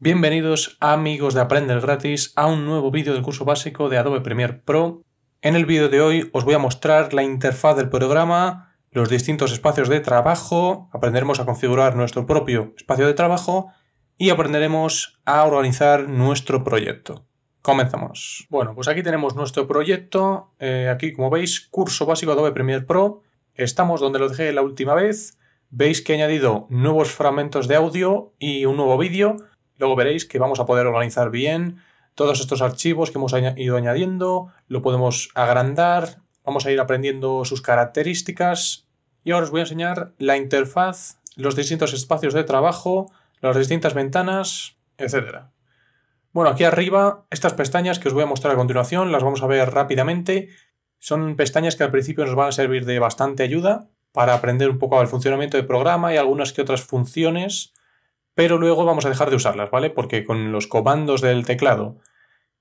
Bienvenidos amigos de Aprender Gratis a un nuevo vídeo del curso básico de Adobe Premiere Pro. En el vídeo de hoy os voy a mostrar la interfaz del programa, los distintos espacios de trabajo, aprenderemos a configurar nuestro propio espacio de trabajo y aprenderemos a organizar nuestro proyecto. Comenzamos. Bueno, pues aquí tenemos nuestro proyecto. Eh, aquí, como veis, curso básico Adobe Premiere Pro. Estamos donde lo dejé la última vez. Veis que he añadido nuevos fragmentos de audio y un nuevo vídeo Luego veréis que vamos a poder organizar bien todos estos archivos que hemos ido añadiendo, lo podemos agrandar, vamos a ir aprendiendo sus características y ahora os voy a enseñar la interfaz, los distintos espacios de trabajo, las distintas ventanas, etc. Bueno, aquí arriba estas pestañas que os voy a mostrar a continuación las vamos a ver rápidamente. Son pestañas que al principio nos van a servir de bastante ayuda para aprender un poco el funcionamiento del programa y algunas que otras funciones pero luego vamos a dejar de usarlas, ¿vale? Porque con los comandos del teclado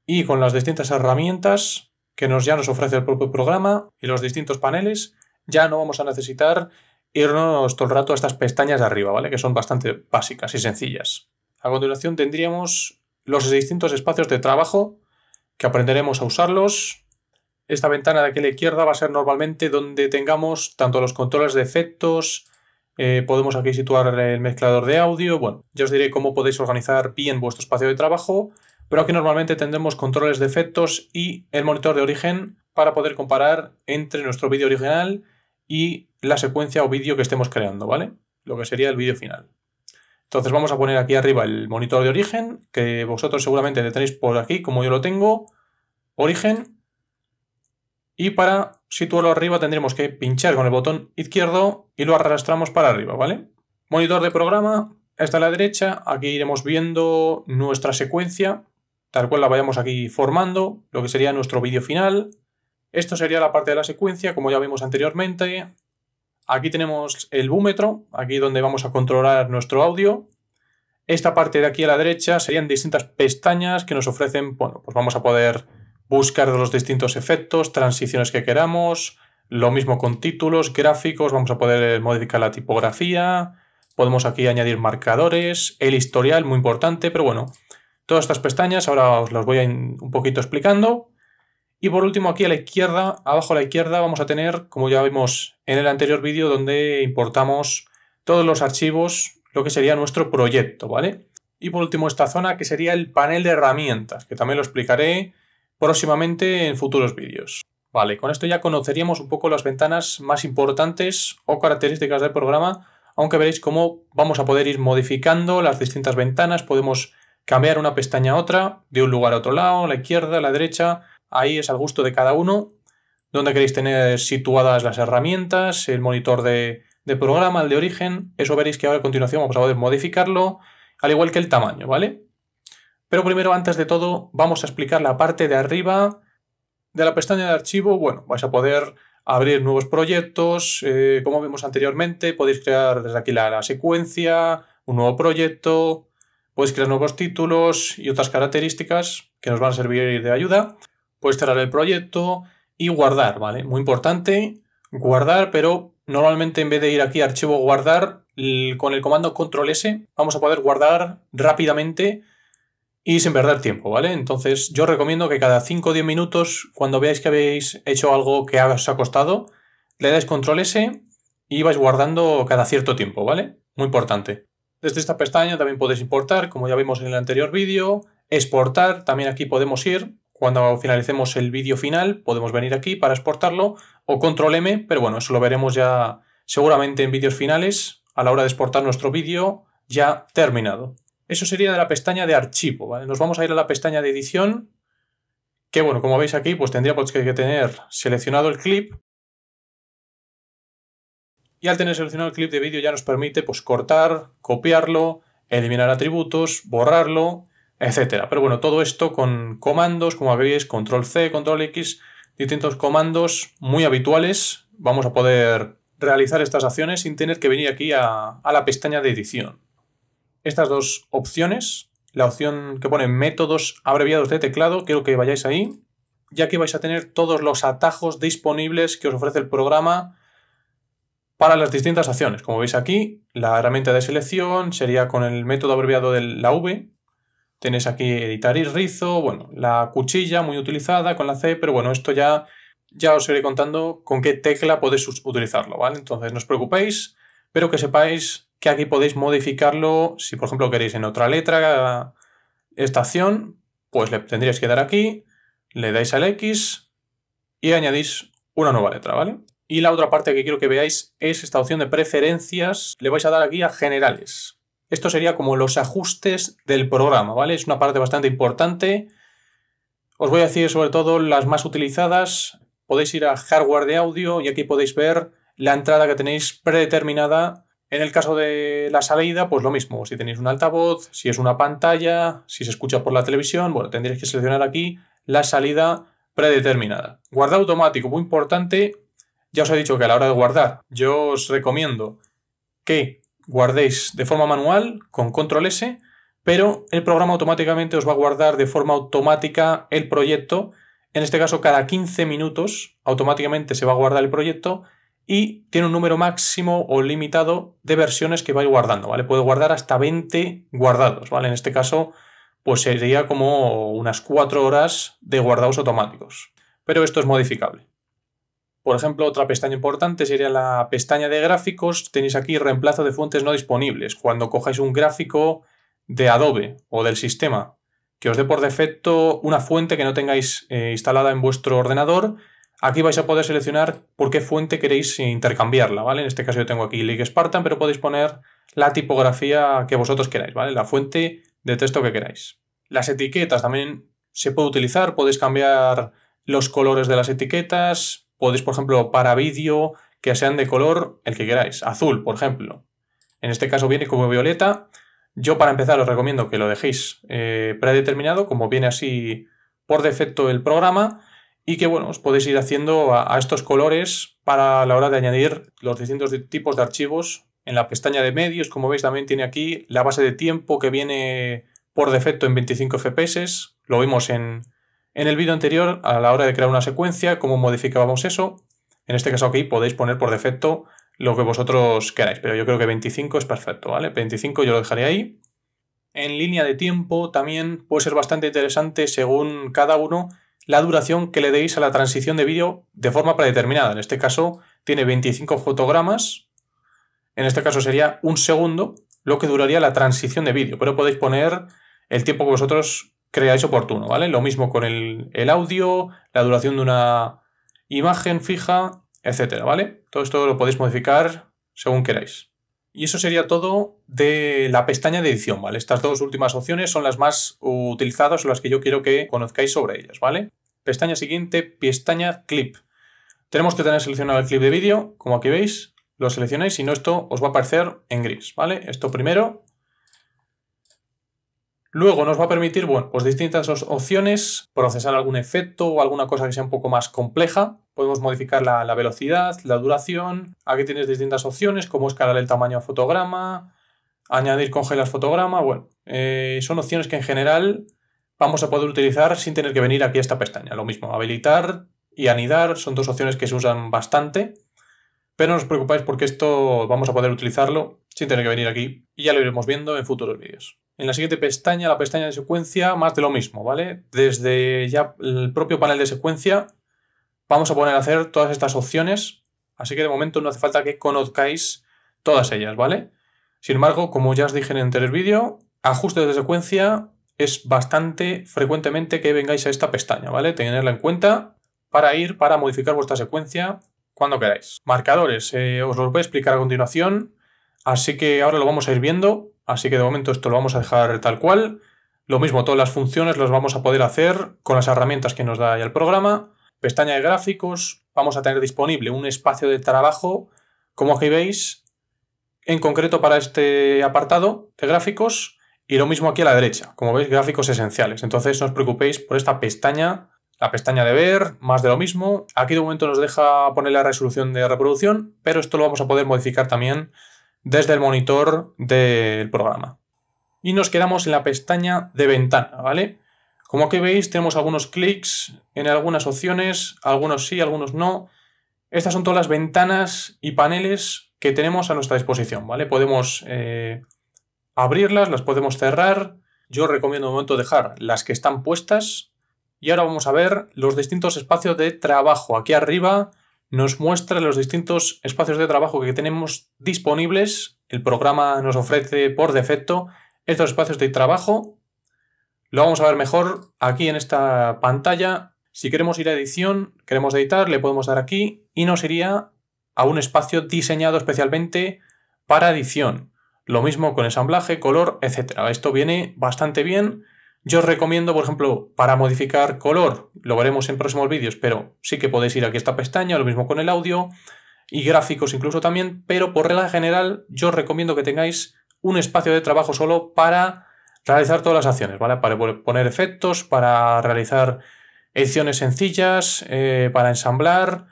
y con las distintas herramientas que nos, ya nos ofrece el propio programa y los distintos paneles, ya no vamos a necesitar irnos todo el rato a estas pestañas de arriba, ¿vale? Que son bastante básicas y sencillas. A continuación tendríamos los distintos espacios de trabajo que aprenderemos a usarlos. Esta ventana de aquí a la izquierda va a ser normalmente donde tengamos tanto los controles de efectos, eh, podemos aquí situar el mezclador de audio. Bueno, ya os diré cómo podéis organizar bien vuestro espacio de trabajo, pero aquí normalmente tendremos controles de efectos y el monitor de origen para poder comparar entre nuestro vídeo original y la secuencia o vídeo que estemos creando, ¿vale? Lo que sería el vídeo final. Entonces vamos a poner aquí arriba el monitor de origen, que vosotros seguramente le tenéis por aquí, como yo lo tengo, origen. Y para situarlo arriba tendremos que pinchar con el botón izquierdo y lo arrastramos para arriba, ¿vale? Monitor de programa, está a la derecha, aquí iremos viendo nuestra secuencia, tal cual la vayamos aquí formando, lo que sería nuestro vídeo final. Esto sería la parte de la secuencia, como ya vimos anteriormente. Aquí tenemos el búmetro, aquí donde vamos a controlar nuestro audio. Esta parte de aquí a la derecha serían distintas pestañas que nos ofrecen, bueno, pues vamos a poder buscar los distintos efectos, transiciones que queramos, lo mismo con títulos, gráficos, vamos a poder eh, modificar la tipografía, podemos aquí añadir marcadores, el historial, muy importante, pero bueno, todas estas pestañas ahora os las voy a un poquito explicando. Y por último aquí a la izquierda, abajo a la izquierda vamos a tener, como ya vimos en el anterior vídeo, donde importamos todos los archivos, lo que sería nuestro proyecto, ¿vale? Y por último esta zona que sería el panel de herramientas, que también lo explicaré próximamente en futuros vídeos. Vale, con esto ya conoceríamos un poco las ventanas más importantes o características del programa, aunque veréis cómo vamos a poder ir modificando las distintas ventanas, podemos cambiar una pestaña a otra, de un lugar a otro lado, a la izquierda, a la derecha, ahí es al gusto de cada uno, donde queréis tener situadas las herramientas, el monitor de, de programa, el de origen, eso veréis que ahora a continuación vamos a poder modificarlo, al igual que el tamaño, ¿vale? Pero primero, antes de todo, vamos a explicar la parte de arriba de la pestaña de archivo. Bueno, vais a poder abrir nuevos proyectos, eh, como vimos anteriormente, podéis crear desde aquí la, secuencia, un nuevo proyecto, podéis crear nuevos títulos y otras características que nos van a servir de ayuda. Puedes cerrar el proyecto y guardar, ¿vale? Muy importante, guardar, pero normalmente en vez de ir aquí a archivo guardar, con el comando control S vamos a poder guardar rápidamente y sin perder tiempo, ¿vale? Entonces yo recomiendo que cada 5 o 10 minutos, cuando veáis que habéis hecho algo que os ha costado, le dais control S y vais guardando cada cierto tiempo, ¿vale? Muy importante. Desde esta pestaña también podéis importar, como ya vimos en el anterior vídeo, exportar, también aquí podemos ir. Cuando finalicemos el vídeo final, podemos venir aquí para exportarlo, o control M, pero bueno, eso lo veremos ya seguramente en vídeos finales, a la hora de exportar nuestro vídeo ya terminado. Eso sería de la pestaña de archivo, Nos vamos a ir a la pestaña de edición, que bueno, como veis aquí, pues pues que tener seleccionado el clip. Y al tener seleccionado el clip de vídeo ya nos permite pues cortar, copiarlo, eliminar atributos, borrarlo, etcétera. Pero bueno, todo esto con comandos, como veis, control C, control X, distintos comandos muy habituales. Vamos a poder realizar estas acciones sin tener que venir aquí a la pestaña de edición estas dos opciones. La opción que pone métodos abreviados de teclado, quiero que vayáis ahí, ya que vais a tener todos los atajos disponibles que os ofrece el programa para las distintas acciones. Como veis aquí, la herramienta de selección sería con el método abreviado de la V. Tenéis aquí editar y rizo, bueno, la cuchilla muy utilizada con la C, pero bueno, esto ya, ya os iré contando con qué tecla podéis utilizarlo, ¿vale? Entonces no os preocupéis, pero que sepáis que aquí podéis modificarlo si por ejemplo queréis en otra letra esta acción, pues le tendríais que dar aquí, le dais al X y añadís una nueva letra, ¿vale? Y la otra parte que quiero que veáis es esta opción de preferencias, le vais a dar aquí a generales. Esto sería como los ajustes del programa, ¿vale? Es una parte bastante importante. Os voy a decir sobre todo las más utilizadas. Podéis ir a hardware de audio y aquí podéis ver la entrada que tenéis predeterminada. En el caso de la salida, pues lo mismo, si tenéis un altavoz, si es una pantalla, si se escucha por la televisión, bueno, tendréis que seleccionar aquí la salida predeterminada. guardar automático, muy importante, ya os he dicho que a la hora de guardar, yo os recomiendo que guardéis de forma manual con control S, pero el programa automáticamente os va a guardar de forma automática el proyecto. En este caso, cada 15 minutos automáticamente se va a guardar el proyecto y tiene un número máximo o limitado de versiones que vais guardando, ¿vale? Puedo guardar hasta 20 guardados, ¿vale? En este caso, pues sería como unas 4 horas de guardados automáticos, pero esto es modificable. Por ejemplo, otra pestaña importante sería la pestaña de gráficos. Tenéis aquí reemplazo de fuentes no disponibles. Cuando cojáis un gráfico de Adobe o del sistema que os dé por defecto una fuente que no tengáis eh, instalada en vuestro ordenador Aquí vais a poder seleccionar por qué fuente queréis intercambiarla, ¿vale? En este caso yo tengo aquí League Spartan, pero podéis poner la tipografía que vosotros queráis, ¿vale? La fuente de texto que queráis. Las etiquetas también se puede utilizar, podéis cambiar los colores de las etiquetas, podéis, por ejemplo, para vídeo, que sean de color el que queráis, azul, por ejemplo. En este caso viene como violeta. Yo para empezar os recomiendo que lo dejéis eh, predeterminado, como viene así por defecto el programa, y que bueno, os podéis ir haciendo a, estos colores para la hora de añadir los distintos tipos de archivos. En la pestaña de medios, como veis, también tiene aquí la base de tiempo que viene por defecto en 25 FPS. Lo vimos en, en el vídeo anterior a la hora de crear una secuencia, cómo modificábamos eso. En este caso aquí podéis poner por defecto lo que vosotros queráis, pero yo creo que 25 es perfecto, ¿vale? 25 yo lo dejaré ahí. En línea de tiempo también puede ser bastante interesante según cada uno la duración que le deis a la transición de vídeo de forma predeterminada. En este caso tiene 25 fotogramas, en este caso sería un segundo lo que duraría la transición de vídeo, pero podéis poner el tiempo que vosotros creáis oportuno, ¿vale? Lo mismo con el, audio, la duración de una imagen fija, etcétera, ¿vale? Todo esto lo podéis modificar según queráis. Y eso sería todo de la pestaña de edición, ¿vale? Estas dos últimas opciones son las más utilizadas o las que yo quiero que conozcáis sobre ellas, ¿vale? pestaña siguiente, pestaña clip. Tenemos que tener seleccionado el clip de vídeo, como aquí veis, lo seleccionáis, si no esto os va a aparecer en gris, ¿vale? Esto primero. Luego nos va a permitir, bueno, pues distintas opciones, procesar algún efecto o alguna cosa que sea un poco más compleja. Podemos modificar la, velocidad, la duración. Aquí tienes distintas opciones, como escalar el tamaño a fotograma, añadir congelar fotograma, bueno, eh, son opciones que en general vamos a poder utilizar sin tener que venir aquí a esta pestaña. Lo mismo, habilitar y anidar son dos opciones que se usan bastante, pero no os preocupáis porque esto vamos a poder utilizarlo sin tener que venir aquí y ya lo iremos viendo en futuros vídeos. En la siguiente pestaña, la pestaña de secuencia, más de lo mismo, ¿vale? Desde ya el propio panel de secuencia vamos a poner a hacer todas estas opciones, así que de momento no hace falta que conozcáis todas ellas, ¿vale? Sin embargo, como ya os dije en el anterior vídeo, ajustes de secuencia es bastante frecuentemente que vengáis a esta pestaña, ¿vale? Tenerla en cuenta para ir, para modificar vuestra secuencia cuando queráis. Marcadores, eh, os los voy a explicar a continuación, así que ahora lo vamos a ir viendo, así que de momento esto lo vamos a dejar tal cual. Lo mismo, todas las funciones las vamos a poder hacer con las herramientas que nos da el programa. Pestaña de gráficos, vamos a tener disponible un espacio de trabajo, como aquí veis, en concreto para este apartado de gráficos, y lo mismo aquí a la derecha, como veis, gráficos esenciales. Entonces no os preocupéis por esta pestaña, la pestaña de ver, más de lo mismo. Aquí de momento nos deja poner la resolución de reproducción, pero esto lo vamos a poder modificar también desde el monitor del programa. Y nos quedamos en la pestaña de ventana, ¿vale? Como aquí veis, tenemos algunos clics en algunas opciones, algunos sí, algunos no. Estas son todas las ventanas y paneles que tenemos a nuestra disposición, ¿vale? Podemos... Eh, abrirlas, las podemos cerrar. Yo recomiendo de momento dejar las que están puestas. Y ahora vamos a ver los distintos espacios de trabajo. Aquí arriba nos muestra los distintos espacios de trabajo que tenemos disponibles. El programa nos ofrece por defecto estos espacios de trabajo. Lo vamos a ver mejor aquí en esta pantalla. Si queremos ir a edición, queremos editar, le podemos dar aquí y nos iría a un espacio diseñado especialmente para edición. Lo mismo con ensamblaje, color, etc. Esto viene bastante bien. Yo os recomiendo, por ejemplo, para modificar color, lo veremos en próximos vídeos, pero sí que podéis ir aquí a esta pestaña, lo mismo con el audio y gráficos incluso también, pero por regla general yo os recomiendo que tengáis un espacio de trabajo solo para realizar todas las acciones, ¿vale? Para poner efectos, para realizar ediciones sencillas, eh, para ensamblar,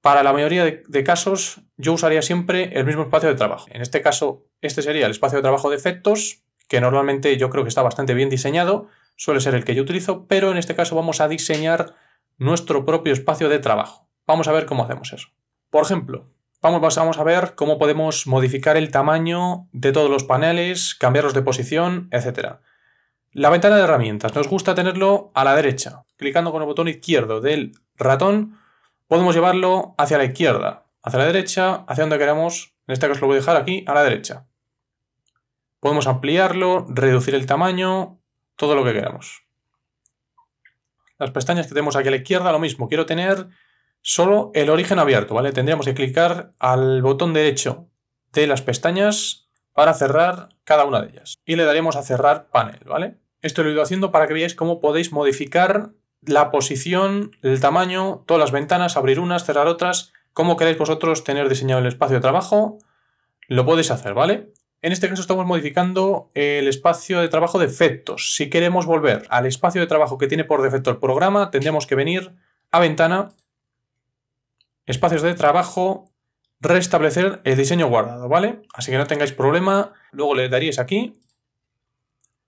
para la mayoría de, casos, yo usaría siempre el mismo espacio de trabajo. En este caso, este sería el espacio de trabajo de efectos, que normalmente yo creo que está bastante bien diseñado, suele ser el que yo utilizo, pero en este caso vamos a diseñar nuestro propio espacio de trabajo. Vamos a ver cómo hacemos eso. Por ejemplo, vamos, vamos a ver cómo podemos modificar el tamaño de todos los paneles, cambiarlos de posición, etc. La ventana de herramientas nos gusta tenerlo a la derecha. Clicando con el botón izquierdo del ratón Podemos llevarlo hacia la izquierda, hacia la derecha, hacia donde queramos. En este caso lo voy a dejar aquí, a la derecha. Podemos ampliarlo, reducir el tamaño, todo lo que queramos. Las pestañas que tenemos aquí a la izquierda, lo mismo. Quiero tener solo el origen abierto, ¿vale? Tendríamos que clicar al botón derecho de las pestañas para cerrar cada una de ellas. Y le daremos a cerrar panel, ¿vale? Esto lo he ido haciendo para que veáis cómo podéis modificar la posición, el tamaño, todas las ventanas, abrir unas, cerrar otras, como queráis vosotros tener diseñado el espacio de trabajo, lo podéis hacer, ¿vale? En este caso estamos modificando el espacio de trabajo de efectos. Si queremos volver al espacio de trabajo que tiene por defecto el programa, tendremos que venir a ventana, espacios de trabajo, restablecer el diseño guardado, ¿vale? Así que no tengáis problema, luego le daríais aquí.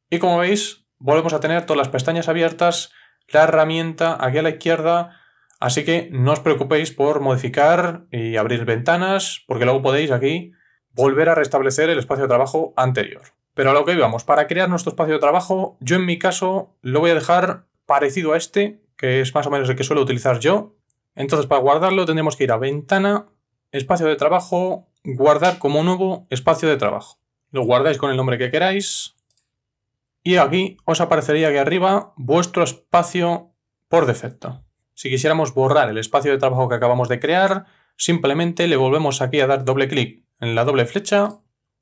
Y como veis, volvemos a tener todas las pestañas abiertas, la herramienta aquí a la izquierda. Así que no os preocupéis por modificar y abrir ventanas, porque luego podéis aquí volver a restablecer el espacio de trabajo anterior. Pero a lo que íbamos, para crear nuestro espacio de trabajo, yo en mi caso lo voy a dejar parecido a este, que es más o menos el que suelo utilizar yo. Entonces para guardarlo tendremos que ir a ventana, espacio de trabajo, guardar como nuevo espacio de trabajo. Lo guardáis con el nombre que queráis, y aquí os aparecería aquí arriba vuestro espacio por defecto. Si quisiéramos borrar el espacio de trabajo que acabamos de crear, simplemente le volvemos aquí a dar doble clic en la doble flecha,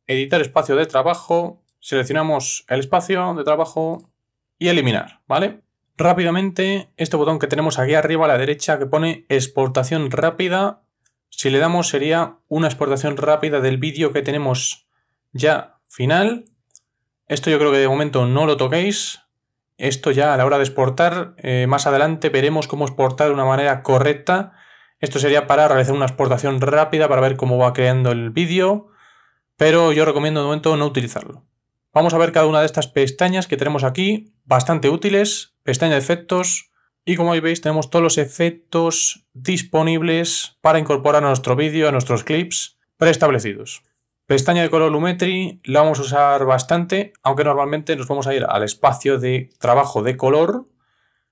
editar espacio de trabajo, seleccionamos el espacio de trabajo y eliminar, ¿vale? Rápidamente, este botón que tenemos aquí arriba a la derecha que pone exportación rápida, si le damos sería una exportación rápida del vídeo que tenemos ya final esto yo creo que de momento no lo toquéis. Esto ya a la hora de exportar, eh, más adelante veremos cómo exportar de una manera correcta. Esto sería para realizar una exportación rápida para ver cómo va creando el vídeo, pero yo recomiendo de momento no utilizarlo. Vamos a ver cada una de estas pestañas que tenemos aquí, bastante útiles, pestaña de efectos, y como ahí veis tenemos todos los efectos disponibles para incorporar a nuestro vídeo, a nuestros clips preestablecidos. Pestaña de color Lumetri la vamos a usar bastante, aunque normalmente nos vamos a ir al espacio de trabajo de color,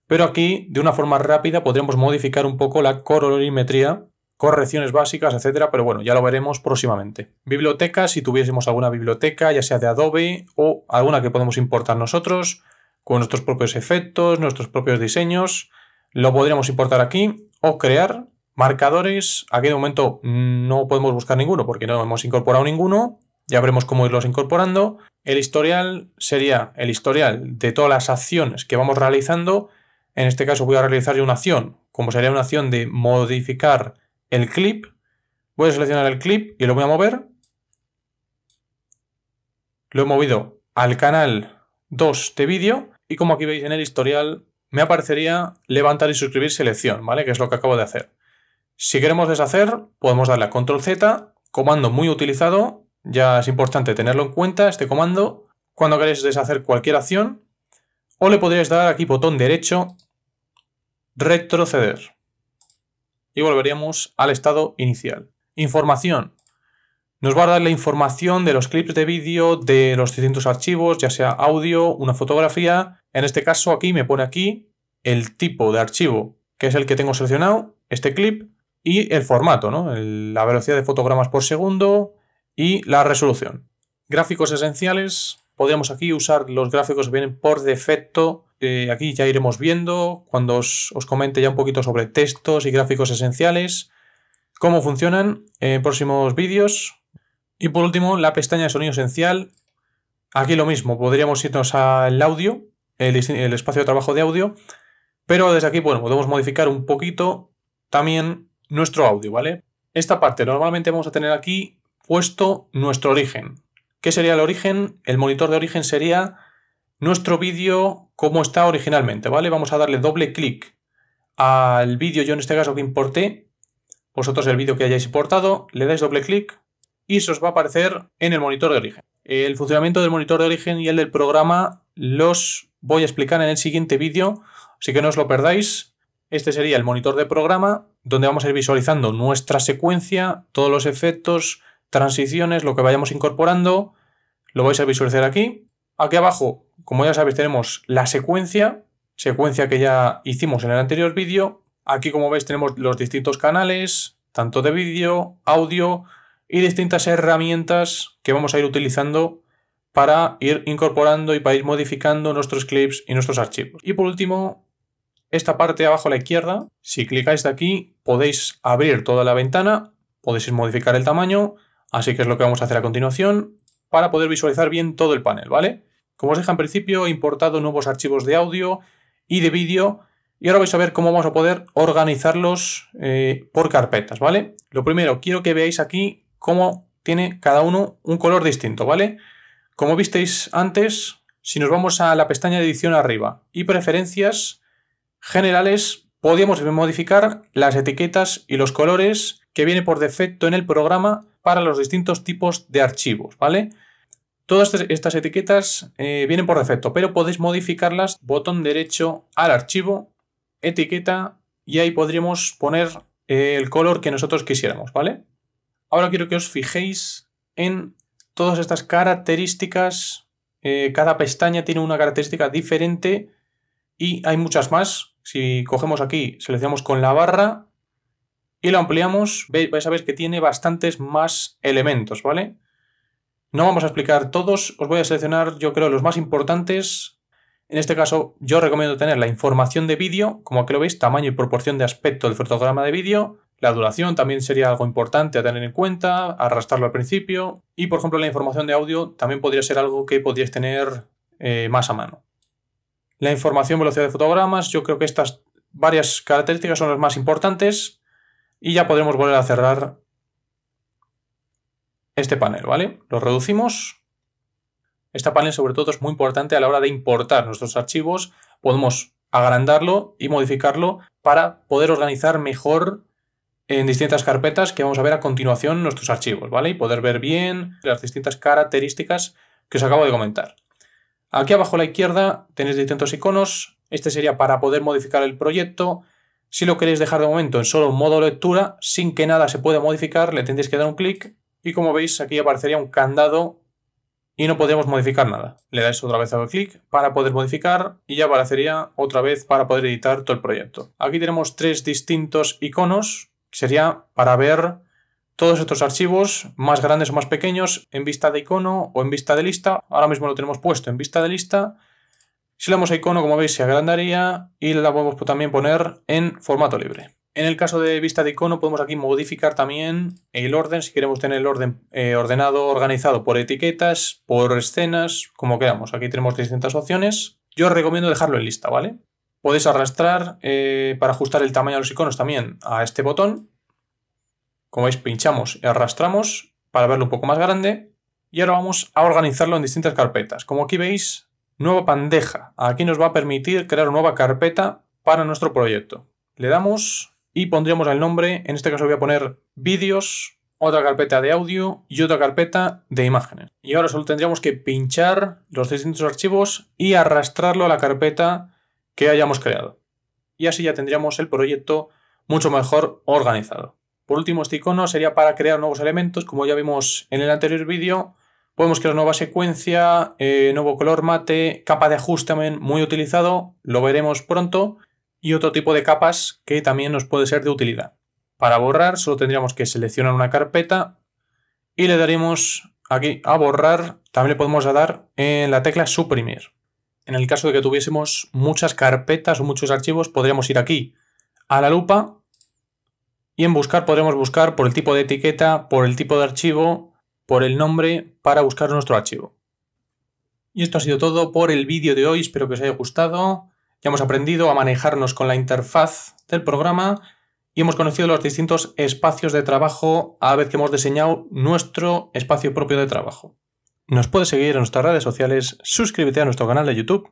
pero aquí de una forma rápida podremos modificar un poco la colorimetría, correcciones básicas, etcétera, pero bueno, ya lo veremos próximamente. Biblioteca, si tuviésemos alguna biblioteca, ya sea de Adobe o alguna que podemos importar nosotros, con nuestros propios efectos, nuestros propios diseños, lo podríamos importar aquí o crear Marcadores, aquí de momento no podemos buscar ninguno porque no hemos incorporado ninguno. Ya veremos cómo irlos incorporando. El historial sería el historial de todas las acciones que vamos realizando. En este caso voy a realizar yo una acción, como sería una acción de modificar el clip. Voy a seleccionar el clip y lo voy a mover. Lo he movido al canal 2 de vídeo y como aquí veis en el historial me aparecería levantar y suscribir selección, ¿vale? Que es lo que acabo de hacer. Si queremos deshacer, podemos darle a control Z, comando muy utilizado, ya es importante tenerlo en cuenta, este comando, cuando queréis deshacer cualquier acción, o le podríais dar aquí botón derecho, retroceder, y volveríamos al estado inicial. Información. Nos va a dar la información de los clips de vídeo, de los distintos archivos, ya sea audio, una fotografía. En este caso aquí me pone aquí el tipo de archivo, que es el que tengo seleccionado, este clip, y el formato, la velocidad de fotogramas por segundo y la resolución. Gráficos esenciales, podríamos aquí usar los gráficos que vienen por defecto. aquí ya iremos viendo cuando os, comente ya un poquito sobre textos y gráficos esenciales, cómo funcionan en próximos vídeos. Y por último, la pestaña de sonido esencial. Aquí lo mismo, podríamos irnos al audio, el, el espacio de trabajo de audio, pero desde aquí, bueno, podemos modificar un poquito también nuestro audio, ¿vale? Esta parte normalmente vamos a tener aquí puesto nuestro origen. ¿Qué sería el origen? El monitor de origen sería nuestro vídeo como está originalmente, ¿vale? Vamos a darle doble clic al vídeo, yo en este caso que importé, vosotros el vídeo que hayáis importado, le dais doble clic y se os va a aparecer en el monitor de origen. El funcionamiento del monitor de origen y el del programa los voy a explicar en el siguiente vídeo, así que no os lo perdáis. Este sería el monitor de programa donde vamos a ir visualizando nuestra secuencia, todos los efectos, transiciones, lo que vayamos incorporando. Lo vais a visualizar aquí. Aquí abajo, como ya sabéis, tenemos la secuencia, secuencia que ya hicimos en el anterior vídeo. Aquí, como veis, tenemos los distintos canales, tanto de vídeo, audio y distintas herramientas que vamos a ir utilizando para ir incorporando y para ir modificando nuestros clips y nuestros archivos. Y por último, esta parte de abajo a la izquierda, si clicáis de aquí, podéis abrir toda la ventana, podéis modificar el tamaño, así que es lo que vamos a hacer a continuación, para poder visualizar bien todo el panel, ¿vale? Como os dije en principio, he importado nuevos archivos de audio y de vídeo, y ahora vais a ver cómo vamos a poder organizarlos eh, por carpetas, ¿vale? Lo primero, quiero que veáis aquí cómo tiene cada uno un color distinto, ¿vale? Como visteis antes, si nos vamos a la pestaña de edición arriba y preferencias, generales, podríamos modificar las etiquetas y los colores que viene por defecto en el programa para los distintos tipos de archivos, ¿vale? Todas este, estas etiquetas eh, vienen por defecto, pero podéis modificarlas botón derecho al archivo, etiqueta, y ahí podríamos poner eh, el color que nosotros quisiéramos, ¿vale? Ahora quiero que os fijéis en todas estas características. Eh, cada pestaña tiene una característica diferente y hay muchas más si cogemos aquí, seleccionamos con la barra y la ampliamos, vais a ver que tiene bastantes más elementos, ¿vale? No vamos a explicar todos, os voy a seleccionar yo creo los más importantes. En este caso yo recomiendo tener la información de vídeo, como aquí lo veis, tamaño y proporción de aspecto del fotograma de vídeo, la duración también sería algo importante a tener en cuenta, arrastrarlo al principio y por ejemplo la información de audio también podría ser algo que podríais tener eh, más a mano la información, velocidad de fotogramas. Yo creo que estas varias características son las más importantes y ya podremos volver a cerrar este panel, ¿vale? Lo reducimos. Este panel sobre todo es muy importante a la hora de importar nuestros archivos. Podemos agrandarlo y modificarlo para poder organizar mejor en distintas carpetas que vamos a ver a continuación nuestros archivos, ¿vale? Y poder ver bien las distintas características que os acabo de comentar. Aquí abajo a la izquierda tenéis distintos iconos. Este sería para poder modificar el proyecto. Si lo queréis dejar de momento en solo modo lectura, sin que nada se pueda modificar, le tendréis que dar un clic y como veis aquí aparecería un candado y no podríamos modificar nada. Le dais otra vez al clic para poder modificar y ya aparecería otra vez para poder editar todo el proyecto. Aquí tenemos tres distintos iconos, que sería para ver todos estos archivos, más grandes o más pequeños, en vista de icono o en vista de lista. Ahora mismo lo tenemos puesto en vista de lista. Si le damos a icono, como veis, se agrandaría y la podemos también poner en formato libre. En el caso de vista de icono, podemos aquí modificar también el orden, si queremos tener el orden eh, ordenado, organizado por etiquetas, por escenas, como queramos. Aquí tenemos distintas opciones. Yo os recomiendo dejarlo en lista, ¿vale? Podéis arrastrar eh, para ajustar el tamaño de los iconos también a este botón como veis, pinchamos y arrastramos para verlo un poco más grande. Y ahora vamos a organizarlo en distintas carpetas. Como aquí veis, nueva pandeja. Aquí nos va a permitir crear una nueva carpeta para nuestro proyecto. Le damos y pondríamos el nombre. En este caso voy a poner vídeos, otra carpeta de audio y otra carpeta de imágenes. Y ahora solo tendríamos que pinchar los distintos archivos y arrastrarlo a la carpeta que hayamos creado. Y así ya tendríamos el proyecto mucho mejor organizado. Por último, este icono sería para crear nuevos elementos, como ya vimos en el anterior vídeo. Podemos crear nueva secuencia, eh, nuevo color mate, capa de ajuste muy utilizado, lo veremos pronto, y otro tipo de capas que también nos puede ser de utilidad. Para borrar solo tendríamos que seleccionar una carpeta y le daremos aquí a borrar, también le podemos dar en la tecla suprimir. En el caso de que tuviésemos muchas carpetas o muchos archivos, podríamos ir aquí a la lupa y en buscar podremos buscar por el tipo de etiqueta, por el tipo de archivo, por el nombre para buscar nuestro archivo. Y esto ha sido todo por el vídeo de hoy, espero que os haya gustado. Ya hemos aprendido a manejarnos con la interfaz del programa y hemos conocido los distintos espacios de trabajo a vez que hemos diseñado nuestro espacio propio de trabajo. Nos puedes seguir en nuestras redes sociales, suscríbete a nuestro canal de YouTube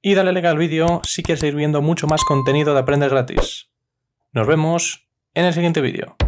y dale like al vídeo si quieres seguir viendo mucho más contenido de Aprender Gratis. Nos vemos en el siguiente vídeo.